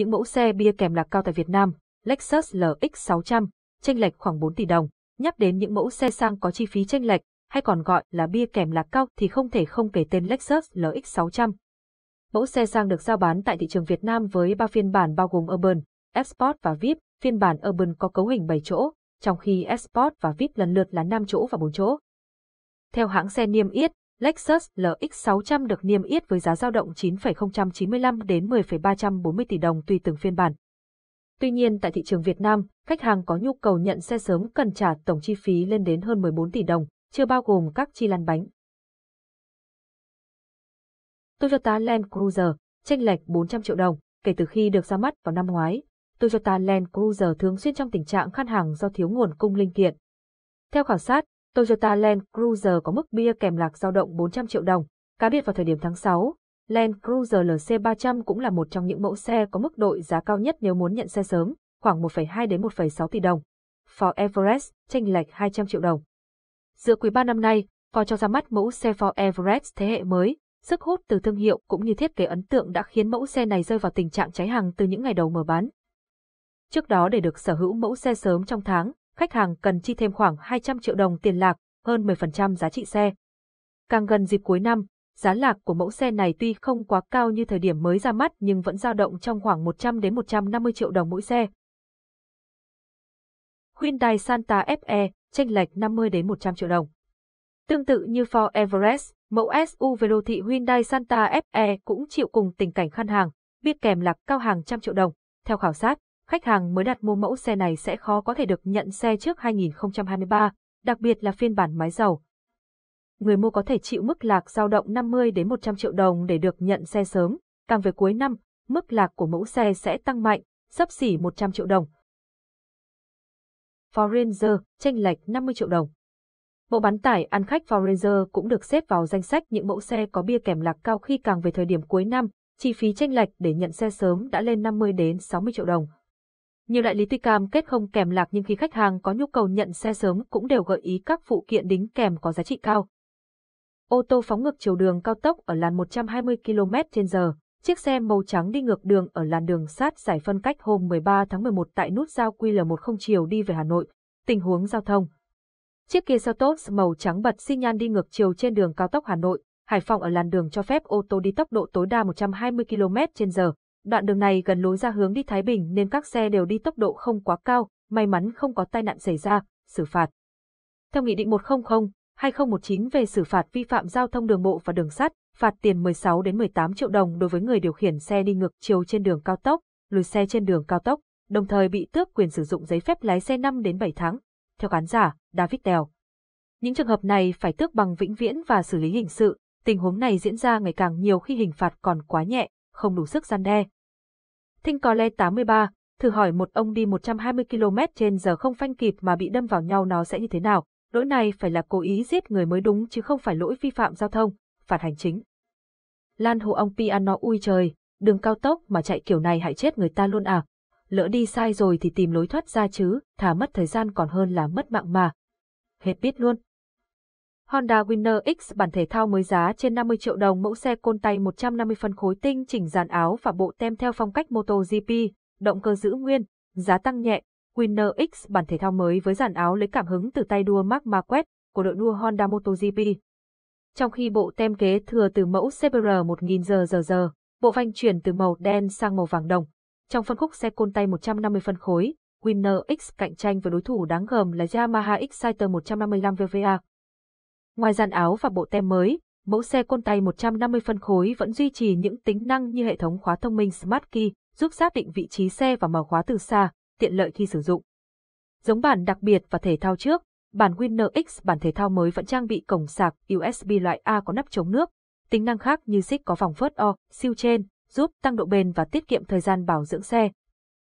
những mẫu xe bia kèm lạc cao tại Việt Nam, Lexus LX600, chênh lệch khoảng 4 tỷ đồng. Nhắc đến những mẫu xe sang có chi phí chênh lệch, hay còn gọi là bia kèm lạc cao thì không thể không kể tên Lexus LX600. Mẫu xe sang được giao bán tại thị trường Việt Nam với 3 phiên bản bao gồm Urban, Sport và VIP. Phiên bản Urban có cấu hình 7 chỗ, trong khi Sport và VIP lần lượt là 5 chỗ và 4 chỗ. Theo hãng xe niêm yết, Lexus LX600 được niêm yết với giá giao động 9,095 đến 10,340 tỷ đồng tùy từng phiên bản. Tuy nhiên tại thị trường Việt Nam, khách hàng có nhu cầu nhận xe sớm cần trả tổng chi phí lên đến hơn 14 tỷ đồng, chưa bao gồm các chi lăn bánh. Toyota Land Cruiser, chênh lệch 400 triệu đồng, kể từ khi được ra mắt vào năm ngoái, Toyota Land Cruiser thường xuyên trong tình trạng khan hàng do thiếu nguồn cung linh kiện. Theo khảo sát, Toyota Land Cruiser có mức bia kèm lạc dao động 400 triệu đồng. Cá biệt vào thời điểm tháng 6, Land Cruiser LC300 cũng là một trong những mẫu xe có mức đội giá cao nhất nếu muốn nhận xe sớm, khoảng 1,2 đến 1,6 tỷ đồng. Ford Everest, chênh lệch 200 triệu đồng. Giữa quý 3 năm nay, Ford cho ra mắt mẫu xe Ford Everest thế hệ mới, sức hút từ thương hiệu cũng như thiết kế ấn tượng đã khiến mẫu xe này rơi vào tình trạng cháy hàng từ những ngày đầu mở bán. Trước đó để được sở hữu mẫu xe sớm trong tháng, khách hàng cần chi thêm khoảng 200 triệu đồng tiền lạc, hơn 10% giá trị xe. Càng gần dịp cuối năm, giá lạc của mẫu xe này tuy không quá cao như thời điểm mới ra mắt nhưng vẫn dao động trong khoảng 100 đến 150 triệu đồng mỗi xe. Hyundai Santa FE, chênh lệch 50 đến 100 triệu đồng. Tương tự như Ford Everest, mẫu SUV đô thị Hyundai Santa FE cũng chịu cùng tình cảnh khan hàng, biết kèm lạc cao hàng trăm triệu đồng. Theo khảo sát, khách hàng mới đặt mua mẫu xe này sẽ khó có thể được nhận xe trước 2023, đặc biệt là phiên bản máy dầu. Người mua có thể chịu mức lạc dao động 50 đến 100 triệu đồng để được nhận xe sớm, càng về cuối năm, mức lạc của mẫu xe sẽ tăng mạnh, sấp xỉ 100 triệu đồng. Ford Ranger, chênh lệch 50 triệu đồng. Mẫu bán tải ăn khách Ford cũng được xếp vào danh sách những mẫu xe có bia kèm lạc cao khi càng về thời điểm cuối năm, chi phí chênh lệch để nhận xe sớm đã lên 50 đến 60 triệu đồng. Nhiều đại lý tuy cam kết không kèm lạc nhưng khi khách hàng có nhu cầu nhận xe sớm cũng đều gợi ý các phụ kiện đính kèm có giá trị cao. Ô tô phóng ngược chiều đường cao tốc ở làn 120 km h chiếc xe màu trắng đi ngược đường ở làn đường sát giải phân cách hôm 13 tháng 11 tại nút giao QL10 chiều đi về Hà Nội. Tình huống giao thông Chiếc Kia Seltos màu trắng bật xi nhan đi ngược chiều trên đường cao tốc Hà Nội, Hải Phòng ở làn đường cho phép ô tô đi tốc độ tối đa 120 km h Đoạn đường này gần lối ra hướng đi Thái Bình nên các xe đều đi tốc độ không quá cao, may mắn không có tai nạn xảy ra, xử phạt. Theo Nghị định 100-2019 về xử phạt vi phạm giao thông đường bộ và đường sắt, phạt tiền 16 đến 18 triệu đồng đối với người điều khiển xe đi ngược chiều trên đường cao tốc, lùi xe trên đường cao tốc, đồng thời bị tước quyền sử dụng giấy phép lái xe 5 đến 7 tháng. Theo khán giả, David Tèo. Những trường hợp này phải tước bằng vĩnh viễn và xử lý hình sự, tình huống này diễn ra ngày càng nhiều khi hình phạt còn quá nhẹ, không đủ sức gian đe. Thinh có le 83, thử hỏi một ông đi 120 km trên giờ không phanh kịp mà bị đâm vào nhau nó sẽ như thế nào, lỗi này phải là cố ý giết người mới đúng chứ không phải lỗi vi phạm giao thông, phạt hành chính. Lan hồ ông piano ui trời, đường cao tốc mà chạy kiểu này hại chết người ta luôn à. Lỡ đi sai rồi thì tìm lối thoát ra chứ, thà mất thời gian còn hơn là mất mạng mà. Hết biết luôn. Honda Winner X bản thể thao mới giá trên 50 triệu đồng mẫu xe côn tay 150 phân khối tinh chỉnh dàn áo và bộ tem theo phong cách MotoGP, động cơ giữ nguyên, giá tăng nhẹ. Winner X bản thể thao mới với dàn áo lấy cảm hứng từ tay đua Mark Marquez của đội đua Honda MotoGP. Trong khi bộ tem kế thừa từ mẫu CBR 1000 zzz, bộ phanh chuyển từ màu đen sang màu vàng đồng. Trong phân khúc xe côn tay 150 phân khối, Winner X cạnh tranh với đối thủ đáng gờm là Yamaha Exciter 155 VVA Ngoài dàn áo và bộ tem mới, mẫu xe côn tay 150 phân khối vẫn duy trì những tính năng như hệ thống khóa thông minh Smart Key, giúp xác định vị trí xe và mở khóa từ xa, tiện lợi khi sử dụng. Giống bản đặc biệt và thể thao trước, bản Winner X bản thể thao mới vẫn trang bị cổng sạc USB loại A có nắp chống nước. Tính năng khác như xích có vòng phớt O, siêu trên, giúp tăng độ bền và tiết kiệm thời gian bảo dưỡng xe.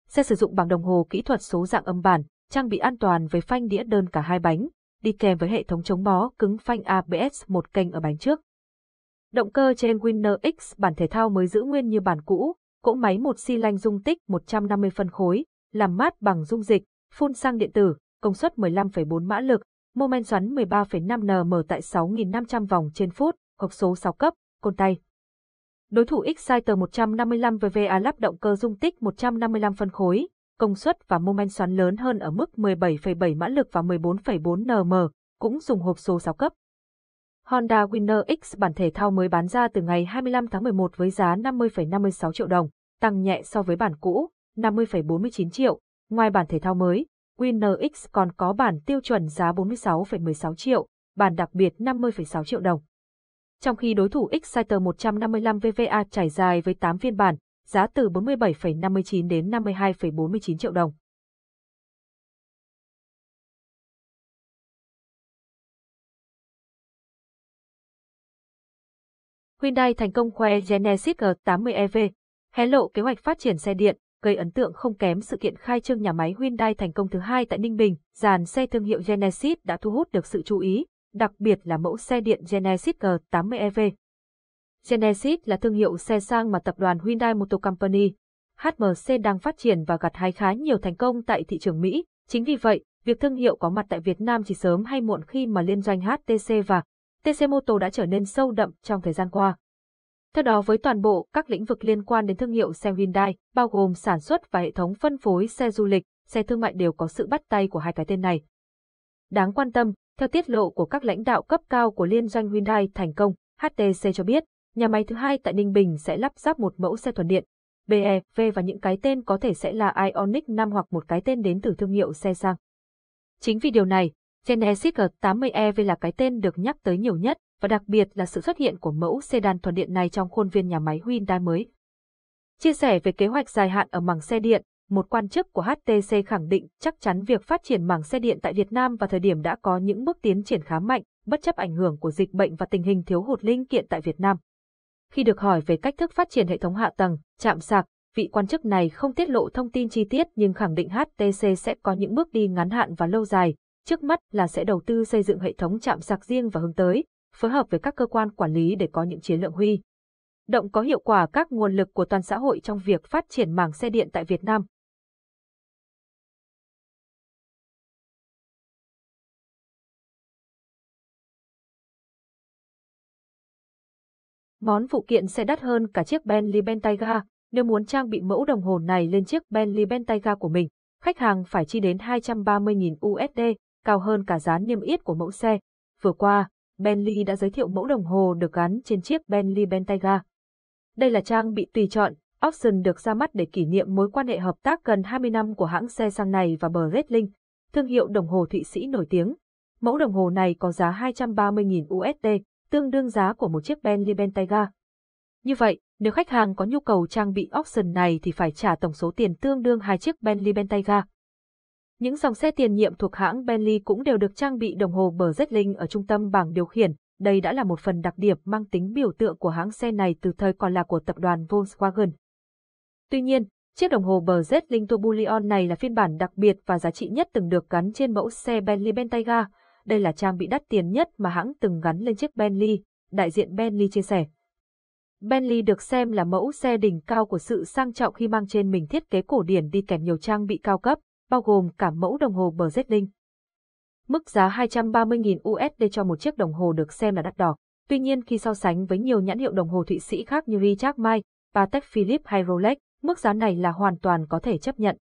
Xe sử dụng bằng đồng hồ kỹ thuật số dạng âm bản, trang bị an toàn với phanh đĩa đơn cả hai bánh, đi kèm với hệ thống chống bó cứng phanh ABS một kênh ở bánh trước. Động cơ trên Winner X bản thể thao mới giữ nguyên như bản cũ, cỗ máy một xi lanh dung tích 150 phân khối, làm mát bằng dung dịch, phun xăng điện tử, công suất 15,4 mã lực, mô men xoắn 13,5 nm tại 6.500 vòng trên phút, hộp số 6 cấp, côn tay. Đối thủ Exciter 155 VVA lắp động cơ dung tích 155 phân khối, công suất và mô men xoắn lớn hơn ở mức 17,7 mã lực và 14,4 nm, cũng dùng hộp số 6 cấp. Honda Winner X bản thể thao mới bán ra từ ngày 25 tháng 11 với giá 50,56 triệu đồng, tăng nhẹ so với bản cũ, 50,49 triệu. Ngoài bản thể thao mới, Winner X còn có bản tiêu chuẩn giá 46,16 triệu, bản đặc biệt 50,6 triệu đồng. Trong khi đối thủ Exciter 155 VVA trải dài với 8 phiên bản, giá từ 47,59 đến 52,49 triệu đồng. Hyundai thành công khoe Genesis G80 EV, hé lộ kế hoạch phát triển xe điện, gây ấn tượng không kém sự kiện khai trương nhà máy Hyundai thành công thứ hai tại Ninh Bình, dàn xe thương hiệu Genesis đã thu hút được sự chú ý, đặc biệt là mẫu xe điện Genesis G80 EV. Genesis là thương hiệu xe sang mà tập đoàn Hyundai Motor Company, HMC đang phát triển và gặt hái khá nhiều thành công tại thị trường Mỹ. Chính vì vậy, việc thương hiệu có mặt tại Việt Nam chỉ sớm hay muộn khi mà liên doanh HTC và TC Motor đã trở nên sâu đậm trong thời gian qua. Theo đó với toàn bộ các lĩnh vực liên quan đến thương hiệu xe Hyundai, bao gồm sản xuất và hệ thống phân phối xe du lịch, xe thương mại đều có sự bắt tay của hai cái tên này. Đáng quan tâm, theo tiết lộ của các lãnh đạo cấp cao của liên doanh Hyundai thành công, HTC cho biết, Nhà máy thứ hai tại Ninh Bình sẽ lắp ráp một mẫu xe thuần điện. BEV và những cái tên có thể sẽ là Ionic 5 hoặc một cái tên đến từ thương hiệu xe sang. Chính vì điều này, Genesis G80EV là cái tên được nhắc tới nhiều nhất và đặc biệt là sự xuất hiện của mẫu sedan thuần điện này trong khuôn viên nhà máy Hyundai mới. Chia sẻ về kế hoạch dài hạn ở mảng xe điện, một quan chức của HTC khẳng định chắc chắn việc phát triển mảng xe điện tại Việt Nam và thời điểm đã có những bước tiến triển khá mạnh, bất chấp ảnh hưởng của dịch bệnh và tình hình thiếu hụt linh kiện tại Việt Nam. Khi được hỏi về cách thức phát triển hệ thống hạ tầng, chạm sạc, vị quan chức này không tiết lộ thông tin chi tiết nhưng khẳng định HTC sẽ có những bước đi ngắn hạn và lâu dài, trước mắt là sẽ đầu tư xây dựng hệ thống chạm sạc riêng và hướng tới, phối hợp với các cơ quan quản lý để có những chiến lược huy động có hiệu quả các nguồn lực của toàn xã hội trong việc phát triển mảng xe điện tại Việt Nam. Món phụ kiện sẽ đắt hơn cả chiếc Bentley Bentayga, nếu muốn trang bị mẫu đồng hồ này lên chiếc Bentley Bentayga của mình, khách hàng phải chi đến 230.000 USD, cao hơn cả giá niêm yết của mẫu xe. Vừa qua, Bentley đã giới thiệu mẫu đồng hồ được gắn trên chiếc Bentley Bentayga. Đây là trang bị tùy chọn, option được ra mắt để kỷ niệm mối quan hệ hợp tác gần 20 năm của hãng xe sang này và Breitling, thương hiệu đồng hồ Thụy Sĩ nổi tiếng. Mẫu đồng hồ này có giá 230.000 USD, tương đương giá của một chiếc Bentley Bentayga. Như vậy, nếu khách hàng có nhu cầu trang bị option này thì phải trả tổng số tiền tương đương hai chiếc Bentley Bentayga. Những dòng xe tiền nhiệm thuộc hãng Bentley cũng đều được trang bị đồng hồ bờ Link ở trung tâm bảng điều khiển, đây đã là một phần đặc điểm mang tính biểu tượng của hãng xe này từ thời còn là của tập đoàn Volkswagen. Tuy nhiên, chiếc đồng hồ bờ Z Link Turbulion này là phiên bản đặc biệt và giá trị nhất từng được gắn trên mẫu xe Bentley Bentayga, đây là trang bị đắt tiền nhất mà hãng từng gắn lên chiếc Bentley, đại diện Bentley chia sẻ. Bentley được xem là mẫu xe đỉnh cao của sự sang trọng khi mang trên mình thiết kế cổ điển đi kèm nhiều trang bị cao cấp, bao gồm cả mẫu đồng hồ bờ Zling. Mức giá 230.000 USD cho một chiếc đồng hồ được xem là đắt đỏ. Tuy nhiên khi so sánh với nhiều nhãn hiệu đồng hồ Thụy Sĩ khác như Richard Mille, Patek Philippe hay Rolex, mức giá này là hoàn toàn có thể chấp nhận.